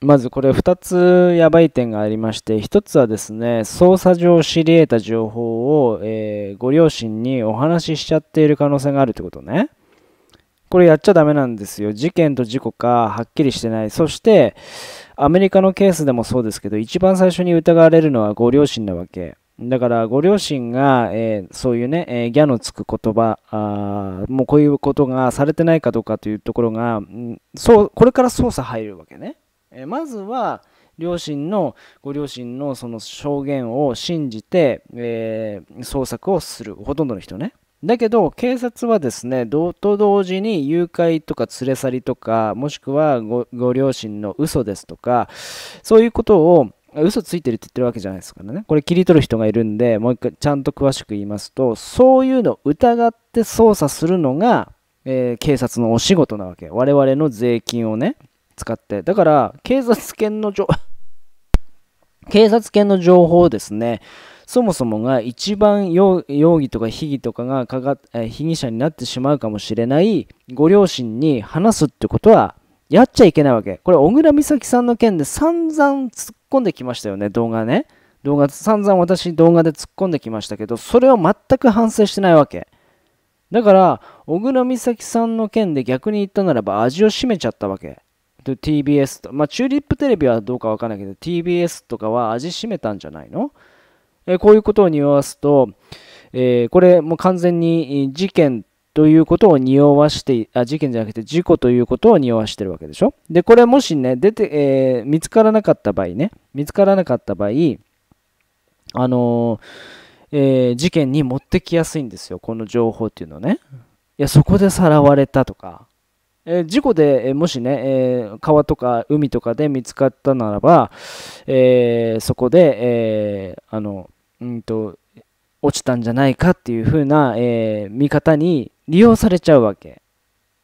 まずこれ2つやばい点がありまして、1つはですね、捜査上知り得た情報を、えー、ご両親にお話ししちゃっている可能性があるってことね。これやっちゃダメなんですよ。事件と事故かはっきりしてない。そして、アメリカのケースでもそうですけど、一番最初に疑われるのはご両親なわけ。だから、ご両親が、えー、そういうね、えー、ギャのつく言葉あ、もうこういうことがされてないかどうかというところが、ん、そうこれから捜査入るわけね。えまずは両親のご両親のその証言を信じて、えー、捜索をするほとんどの人ねだけど警察はですねと同時に誘拐とか連れ去りとかもしくはご両親の嘘ですとかそういうことを嘘ついてるって言ってるわけじゃないですからねこれ切り取る人がいるんでもう一回ちゃんと詳しく言いますとそういうのを疑って捜査するのがえー、警察のお仕事なわけ我々の税金をね使って。だから、警察犬の情 警察犬の情報ですね、そもそもが一番容疑とか被疑とかがかか被疑者になってしまうかもしれないご両親に話すってことはやっちゃいけないわけ。これ、小倉美咲さんの件で散々突っ込んできましたよね、動画ね。動画、散々私動画で突っ込んできましたけど、それを全く反省してないわけ。だから、小倉美咲さんの件で逆に言ったならば味を占めちゃったわけ。と TBS と、まあ、チューリップテレビはどうかわからないけど、TBS とかは味しめたんじゃないの、えー、こういうことを匂わすと、えー、これもう完全に事件ということを匂わしてあ、事件じゃなくて事故ということを匂わしてるわけでしょ。で、これもしね、出て、えー、見つからなかった場合ね、見つからなかった場合、あのえ事件に持ってきやすいんですよ、この情報っていうのね。いや、そこでさらわれたとか、え事故で、えもしね、え川とか海とかで見つかったならば、えー、そこで、えー、あの、うんと、落ちたんじゃないかっていう風な、えー、見方に利用されちゃうわけ。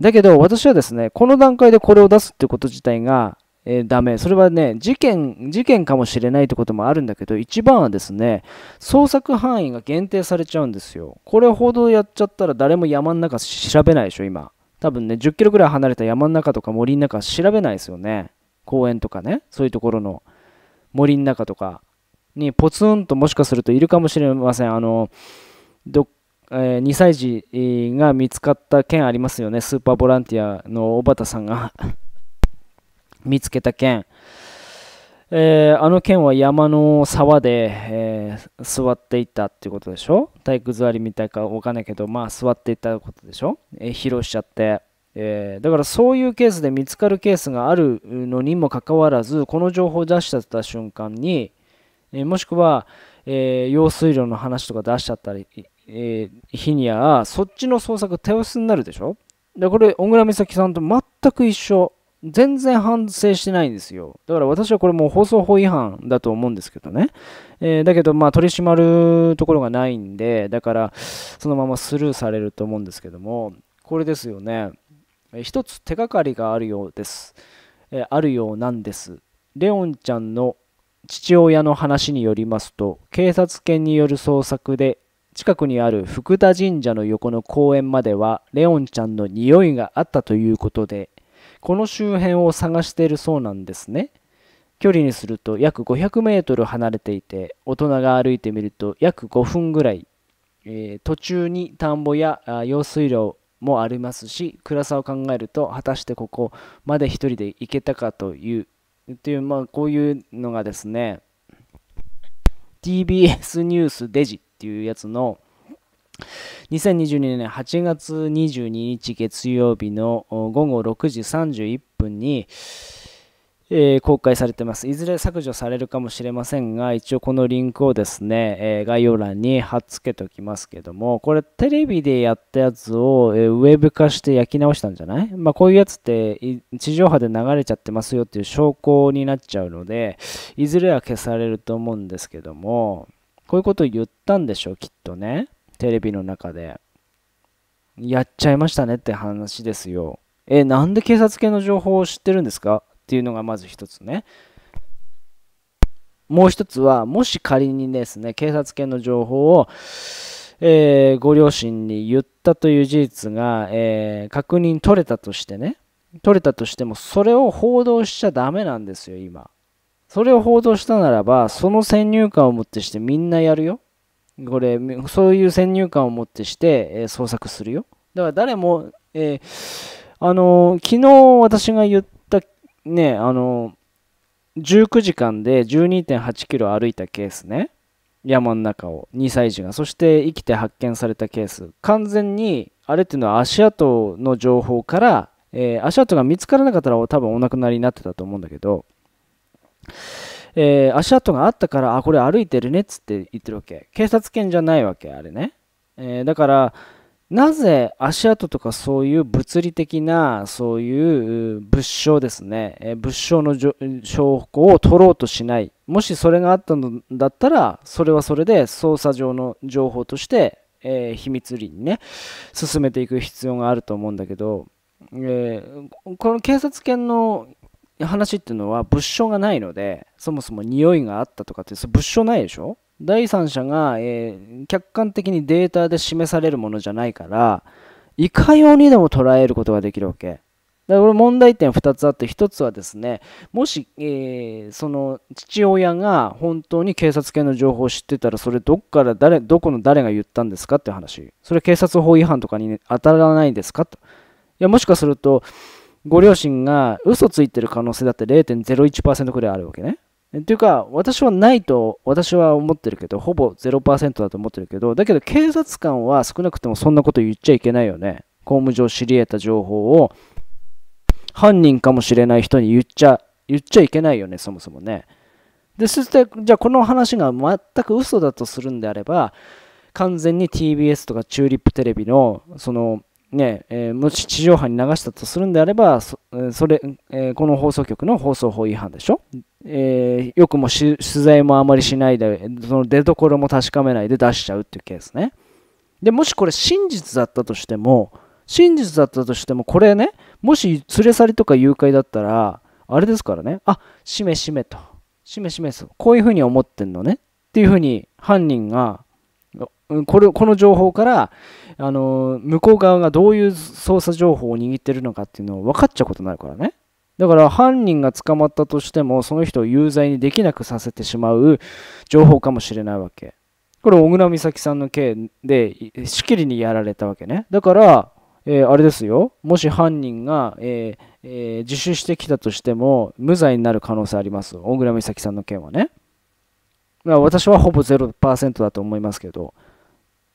だけど私はですね、この段階でこれを出すってこと自体が、えー、ダメ。それはね、事件、事件かもしれないってこともあるんだけど、一番はですね、捜索範囲が限定されちゃうんですよ。これほどやっちゃったら誰も山の中調べないでしょ、今。多分ね、10キロぐらい離れた山の中とか森の中調べないですよね。公園とかね、そういうところの森の中とかにポツンともしかするといるかもしれません。あの、どえー、2歳児が見つかった件ありますよね。スーパーボランティアの小畑さんが 見つけた件。えー、あの件は山の沢で、えー、座っていたっていうことでしょ体育座りみたいかわかんないけど、まあ座っていたことでしょ、えー、披露しちゃって。えー、だからそういうケースで見つかるケースがあるのにもかかわらずこの情報を出しちゃった瞬間に、えー、もしくは、えー、用水路の話とか出しちゃったり、え日にはそっちの捜索手薄になるでしょでこれ小倉美咲さんと全く一緒全然反省してないんですよ。だから私はこれもう放送法違反だと思うんですけどね。えー、だけど、まあ取り締まるところがないんで、だからそのままスルーされると思うんですけども、これですよね。一つ手がかりがあるようです。えー、あるようなんです。レオンちゃんの父親の話によりますと、警察犬による捜索で近くにある福田神社の横の公園まではレオンちゃんの匂いがあったということでこの周辺を探しているそうなんですね。距離にすると約500メートル離れていて、大人が歩いてみると約5分ぐらい、えー、途中に田んぼや用水路もありますし、暗さを考えると、果たしてここまで一人で行けたかという、ていう、まあ、こういうのがですね、TBS ニュースデジっていうやつの、2022年8月22日月曜日の午後6時31分に、えー、公開されてます。いずれ削除されるかもしれませんが、一応このリンクをですね、えー、概要欄に貼っ付けておきますけども、これテレビでやったやつを、えー、ウェブ化して焼き直したんじゃないまあこういうやつって地上波で流れちゃってますよっていう証拠になっちゃうので、いずれは消されると思うんですけども、こういうことを言ったんでしょう、きっとね。テレビの中で。やっちゃいましたねって話ですよ。え、なんで警察系の情報を知ってるんですかっていうのがまず一つね。もう一つは、もし仮にですね、警察系の情報を、えー、ご両親に言ったという事実が、えー、確認取れたとしてね、取れたとしても、それを報道しちゃダメなんですよ、今。それを報道したならば、その先入観をもってしてみんなやるよ。これそういう先入観を持ってして、えー、創作するよだから誰も、えー、あのー、昨日私が言ったねあのー、19時間で1 2 8キロ歩いたケースね山の中を2歳児がそして生きて発見されたケース完全にあれっていうのは足跡の情報から、え足跡が見つからなかったら多分お亡くなりになってたと思うんだけどえー、足跡があったから、あ、これ歩いてるねっつって言ってるわけ。警察犬じゃないわけ、あれね。えー、だから、なぜ足跡とかそういう物理的な、そういう物証ですね、えー、物証の証拠を取ろうとしない。もしそれがあったのだったら、それはそれで捜査上の情報として、えー、秘密裏にね、進めていく必要があると思うんだけど、えー、この警察犬の話っていうのは物証がないのでそもそも匂いがあったとかって物証ないでしょ第三者が、えー、客観的にデータで示されるものじゃないからいかようにでも捉えることができるわけだから問題点2つあって1つはですねもし、えー、その父親が本当に警察系の情報を知ってたらそれどっから誰どこの誰が言ったんですかって話それ警察法違反とかに当たらないんですかといやもしかするとご両親が嘘ついてる可能性だって0.01%くらいあるわけね。とていうか、私はないと私は思ってるけど、ほぼ0%だと思ってるけど、だけど警察官は少なくともそんなこと言っちゃいけないよね。公務上知り得た情報を犯人かもしれない人に言っちゃ、言っちゃいけないよね、そもそもね。で、そして、じゃあこの話が全く嘘だとするんであれば、完全に TBS とかチューリップテレビの、その、ねえー、もし地上波に流したとするんであれば、それえー、この放送局の放送法違反でしょ、えー、よくも取材もあまりしないで、その出どころも確かめないで出しちゃうっていうケースね。で、もしこれ真実だったとしても、真実だったとしても、これね、もし連れ去りとか誘拐だったら、あれですからね、あしめしめと、しめしめと、こういうふうに思ってんのねっていうふうに犯人がこれこの情報からあの向こう側がどういう捜査情報を握ってるのかっていうのを分かっちゃうことになるからねだから犯人が捕まったとしてもその人を有罪にできなくさせてしまう情報かもしれないわけこれ小倉美咲さんの件でしきりにやられたわけねだからえー、あれですよもし犯人が、えーえー、自首してきたとしても無罪になる可能性あります小倉美咲さんの件はね、ま私はほぼ0%だと思いますけど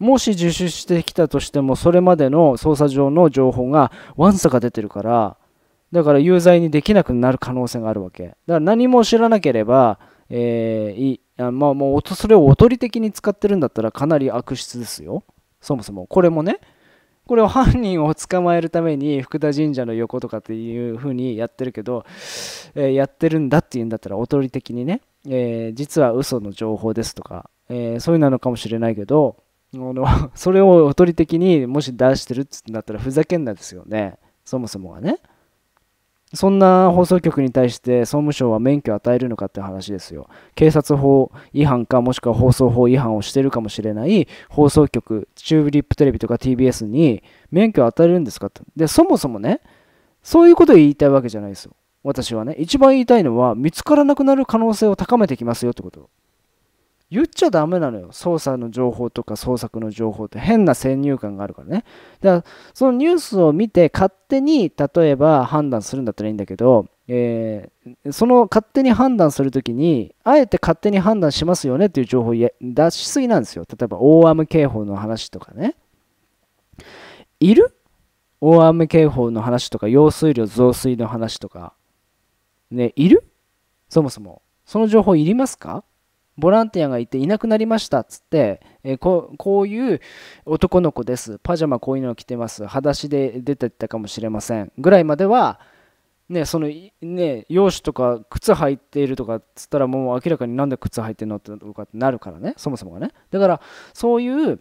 もし自首してきたとしてもそれまでの捜査上の情報がわんさか出てるからだから有罪にできなくなる可能性があるわけだから何も知らなければ、えー、いあまあもうそれをおとり的に使ってるんだったらかなり悪質ですよそもそもこれもねこれを犯人を捕まえるために福田神社の横とかっていう風にやってるけど、えー、やってるんだっていうんだったらおとり的にね、えー、実は嘘の情報ですとか、えー、そういうのかもしれないけど それをおとり的にもし出してるっつってなったらふざけんなですよねそもそもがねそんな放送局に対して総務省は免許を与えるのかって話ですよ警察法違反かもしくは放送法違反をしてるかもしれない放送局チューブリップテレビとか TBS に免許を与えるんですかってでそもそもねそういうことを言いたいわけじゃないですよ私はね一番言いたいのは見つからなくなる可能性を高めてきますよってこと言っちゃダメなのよ。捜査の情報とか捜索の情報って変な先入観があるからね。だからそのニュースを見て勝手に例えば判断するんだったらいいんだけど、えー、その勝手に判断するときに、あえて勝手に判断しますよねっていう情報を出しすぎなんですよ。例えば大雨警報の話とかね。いる大雨警報の話とか、用水量増水の話とか。ね、いるそもそも。その情報いりますかボランティアがいていなくなりましたっつって、えー、ここういう男の子です。パジャマこういうのを着てます。裸足で出てったかもしれません。ぐらいまでは、ね、その、ね、容姿とか靴履いているとかっつったらもう明らかになんで靴履いてんのとかってなるからね、そもそもがね。だから、そういう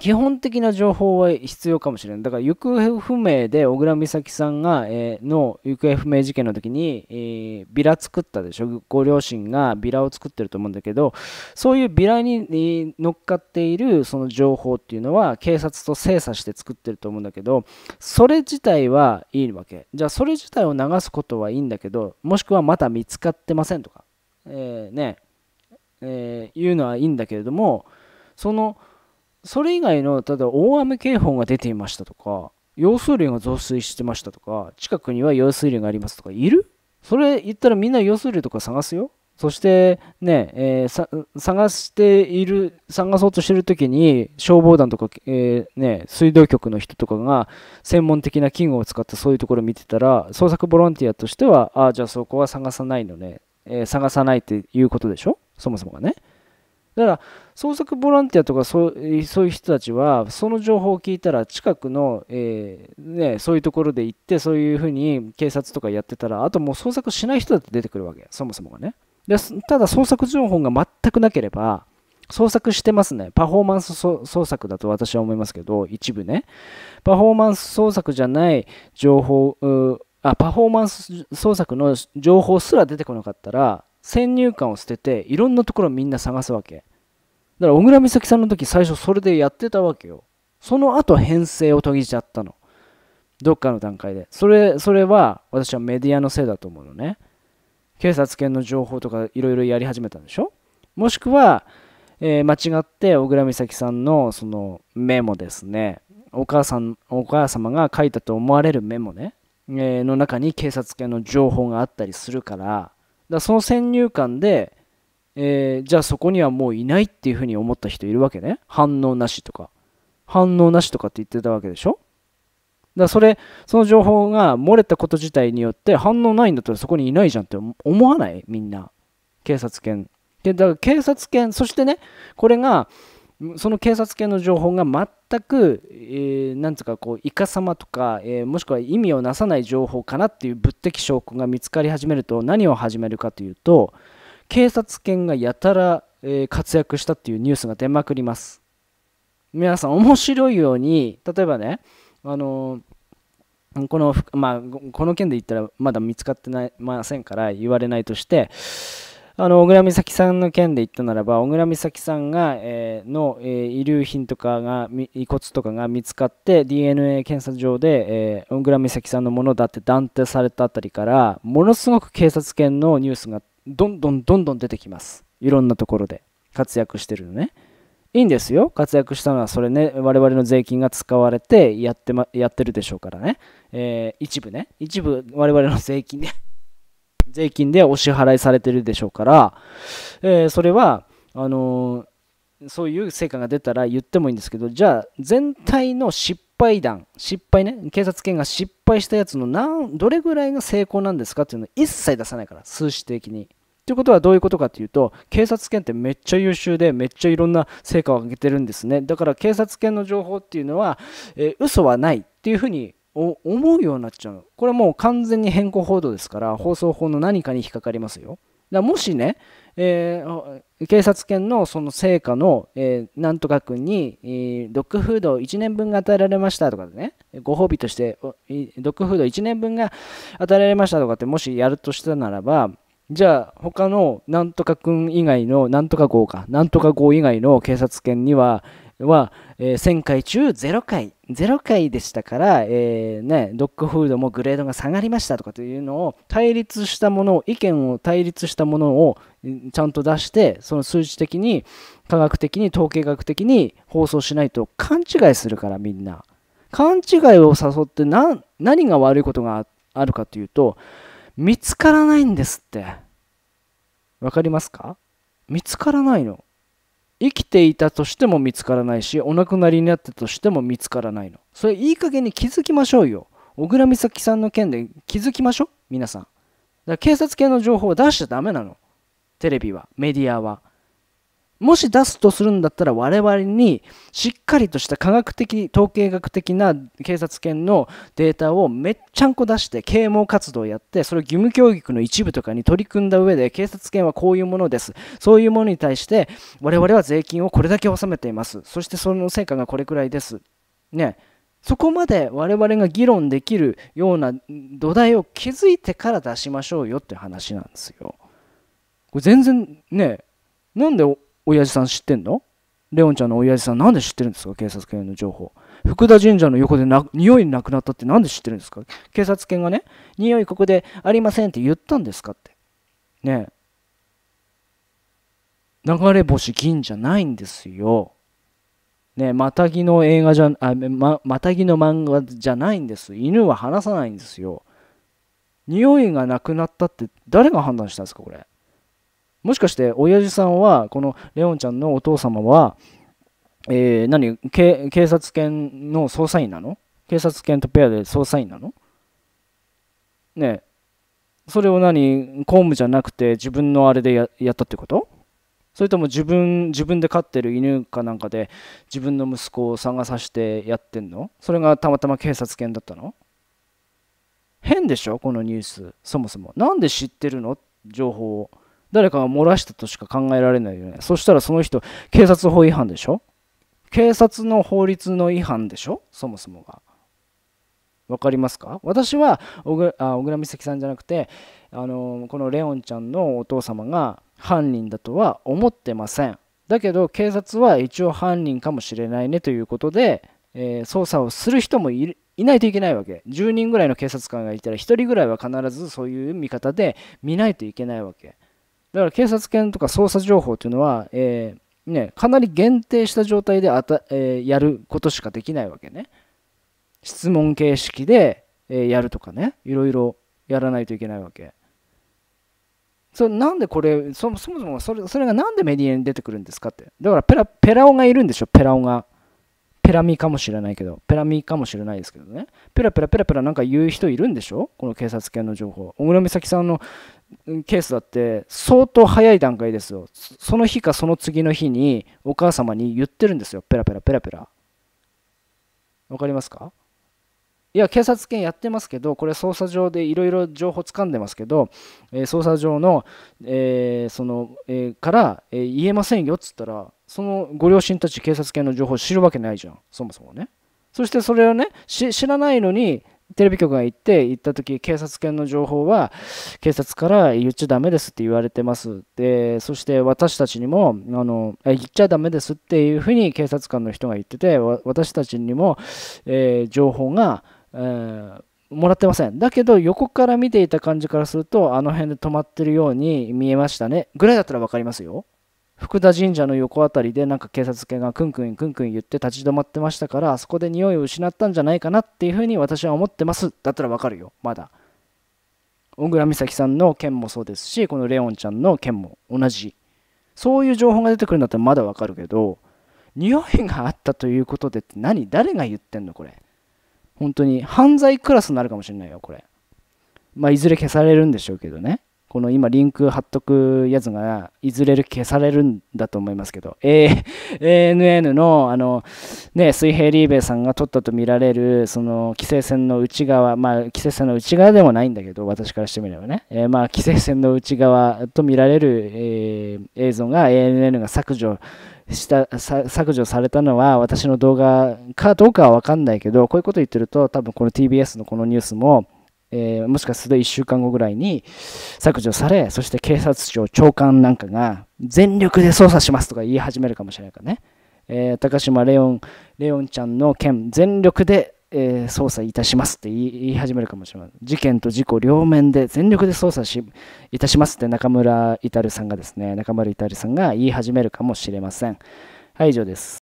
基本的な情報は必要かもしれない。だから行方不明で小倉美咲さんが、えー、の行方不明事件の時に、えー、ビラ作ったでしょ。ご両親がビラを作ってると思うんだけど、そういうビラに乗っかっているその情報っていうのは警察と精査して作ってると思うんだけど、それ自体はいいわけ。じゃあそれ自体を流すことはいいんだけど、もしくはまた見つかってませんとか、えー、ね、えー、いうのはいいんだけれども、その、それ以外の、ただ大雨警報が出ていましたとか、用水量が増水してましたとか、近くには用水量がありますとか、いるそれ言ったらみんな用水量とか探すよ。そしてね、えー、探している、探そうとしてる時に、消防団とか、えー、ね、水道局の人とかが、専門的な器具を使ってそういうところを見てたら、捜索ボランティアとしては、ああ、じゃあそこは探さないのね、えー、探さないっていうことでしょそもそもがね。だから捜索ボランティアとかそうそういう人たちはその情報を聞いたら近くの、えー、ね、そういうところで行ってそういうふうに警察とかやってたらあともう捜索しない人だって出てくるわけそもそもがねでただ捜索情報が全くなければ捜索してますねパフォーマンス捜索だと私は思いますけど一部ねパフォーマンス捜索じゃない情報あパフォーマンス捜索の情報すら出てこなかったら先入観を捨てていろんなところをみんな探すわけだから小倉美咲さんの時最初それでやってたわけよその後編成を研ぎちゃったのどっかの段階でそれそれは私はメディアのせいだと思うのね警察犬の情報とかいろいろやり始めたんでしょもしくは、えー、間違って小倉美咲さんのそのメモですねお母さんお母様が書いたと思われるメモね、えー、の中に警察犬の情報があったりするからだその先入観で、えー、じゃあそこにはもういないっていうふうに思った人いるわけね反応なしとか反応なしとかって言ってたわけでしょだそれその情報が漏れたこと自体によって反応ないんだったらそこにいないじゃんって思わないみんな警察犬でだから警察犬そしてねこれがその警察系の情報が全く、えー、なんつうかこういかさまとか、えー、もしくは意味をなさない情報かなっていう物的証拠が見つかり始めると何を始めるかというと警察犬がやたら、えー、活躍したっていうニュースが出まくります皆さん面白いように例えばねあのこの、まあ、この件で言ったらまだ見つかってないませんから言われないとしてあの小倉美咲さんの件で言ったならば小倉美咲さんが、えー、の、えー、遺留品とかが遺骨とかが見つかって DNA 検査場で、えー、小倉美咲さんのものだって断定されたあたりからものすごく警察犬のニュースがどんどんどんどん出てきますいろんなところで活躍してるのねいいんですよ活躍したのはそれね我々の税金が使われてやって,、ま、やってるでしょうからね、えー、一部ね一部我々の税金で税金でお支払いされてるでしょうから、えー、それはあのー、そういう成果が出たら言ってもいいんですけどじゃあ全体の失敗談失敗ね警察犬が失敗したやつの何どれぐらいが成功なんですかっていうのを一切出さないから数値的に。ということはどういうことかというと警察犬ってめっちゃ優秀でめっちゃいろんな成果を上げてるんですねだから警察犬の情報っていうのは、えー、嘘はないっていうふうに思うようになっちゃうこれもう完全に変更報道ですから放送法の何かに引っかかりますよだもしね、えー、警察犬のその成果の、えー、なんとか君に、えー、ドッグフード1年分が与えられましたとかでね、ご褒美として、ドッグフード1年分が与えられましたとかってもしやるとしたならば、じゃあ他のなんとか君以外のなんとか号か、なんとか号以外の警察犬には、は、えー、1000回中0回、0回でしたから、えー、ね、ドッグフードもグレードが下がりましたとかというのを対立したものを、意見を対立したものをちゃんと出して、その数値的に、科学的に、統計学的に放送しないと勘違いするからみんな。勘違いを誘って何が悪いことがあるかというと、見つからないんですって。わかりますか見つからないの。生きていたとしても見つからないしお亡くなりになったとしても見つからないのそれいい加減に気づきましょうよ小倉美咲さんの件で気づきましょう皆さんだから警察系の情報を出しちゃダメなのテレビはメディアはもし出すとするんだったら我々にしっかりとした科学的統計学的な警察犬のデータをめっちゃんこ出して啓蒙活動をやってそれを義務教育の一部とかに取り組んだ上で警察犬はこういうものですそういうものに対して我々は税金をこれだけ納めていますそしてその成果がこれくらいですねそこまで我々が議論できるような土台を築いてから出しましょうよって話なんですよ。これ全然ねなんで親父さん知ってんのレオンちゃんの親父さんなんで知ってるんですか警察犬の情報。福田神社の横でな匂いなくなったってなんで知ってるんですか警察犬がね、匂いここでありませんって言ったんですかって。ねえ。流れ星銀じゃないんですよ。ねまたぎの映画じゃ、あま、またぎの漫画じゃないんです。犬は話さないんですよ。匂いがなくなったって誰が判断したんですかこれ。もしかして親父さんはこのレオンちゃんのお父様は、えー、何警察犬の捜査員なの警察犬とペアで捜査員なのねそれを何公務じゃなくて自分のあれでやったってことそれとも自分自分で飼ってる犬かなんかで自分の息子を探させてやってんのそれがたまたま警察犬だったの変でしょこのニュースそもそも何で知ってるの情報を誰かが漏らしたとしか考えられないよね。そしたらその人、警察法違反でしょ警察の法律の違反でしょそもそもが。わかりますか私は小倉美咲さんじゃなくてあのこのレオンちゃんのお父様が犯人だとは思ってませんだけど警察は一応犯人かもしれないねということで、えー、捜査をする人もいないといけないわけ10人ぐらいの警察官がいたら1人ぐらいは必ずそういう見方で見ないといけないわけだから警察犬とか捜査情報というのは、えー、ね、かなり限定した状態であた、えー、やることしかできないわけね。質問形式で、えー、やるとかね、いろいろやらないといけないわけ。それなんでこれそ、そもそもそれそれがなんでメディアに出てくるんですかって。だからペラ、ペラオがいるんでしょ、ペラオが。ペラミかもしれないけど、ペラミかもしれないですけどね。ペラペラペラペラなんか言う人いるんでしょこの警察犬の情報。小倉美咲さんのケースだって相当早い段階ですよその日かその次の日にお母様に言ってるんですよペラペラペラペラわかりますかいや警察犬やってますけどこれ捜査上でいろいろ情報掴んでますけど、えー、捜査上の、えー、その、えー、から、え言えませんよっつったらそのご両親たち警察犬の情報知るわけないじゃんそもそもねそしてそれをね知らないのにテレビ局が行って行った時警察犬の情報は警察から言っちゃダメですって言われてますでそして私たちにもあの言っちゃダメですっていうふうに警察官の人が言ってて私たちにも、えー、情報が、えー、もらってませんだけど横から見ていた感じからするとあの辺で止まってるように見えましたねぐらいだったら分かりますよ福田神社の横あたりでなんか警察犬がクンクンクンクン言って立ち止まってましたからあそこで匂いを失ったんじゃないかなっていうふうに私は思ってますだったらわかるよまだ小倉美咲さんの件もそうですしこのレオンちゃんの件も同じそういう情報が出てくるんだったらまだわかるけど匂いがあったということでって何誰が言ってんのこれ本当に犯罪クラスになるかもしれないよこれまあいずれ消されるんでしょうけどねこの今リンク貼っとくやつが、いずれ消されるんだと思いますけど、ANN の、あの、ね、水平リーベイさんが撮ったと見られる、その、規制線の内側、まあ、規制線の内側でもないんだけど、私からしてみればね、えー、まあ、規制線の内側と見られる、えー、映像が ANN が削除した削除されたのは私の動画かどうかは分かんないけどこういうこと言ってると多分この TBS のこのニュースもえー、もしかすると1週間後ぐらいに削除され、そして警察庁長官なんかが全力で捜査しますとか言い始めるかもしれないからね。えー、高島レオン、レオンちゃんの件、全力で、えー、捜査いたしますって言い始めるかもしれない。事件と事故両面で全力で捜査しいたしますって中村至さんがですね、中村至さんが言い始めるかもしれません。はい、以上です。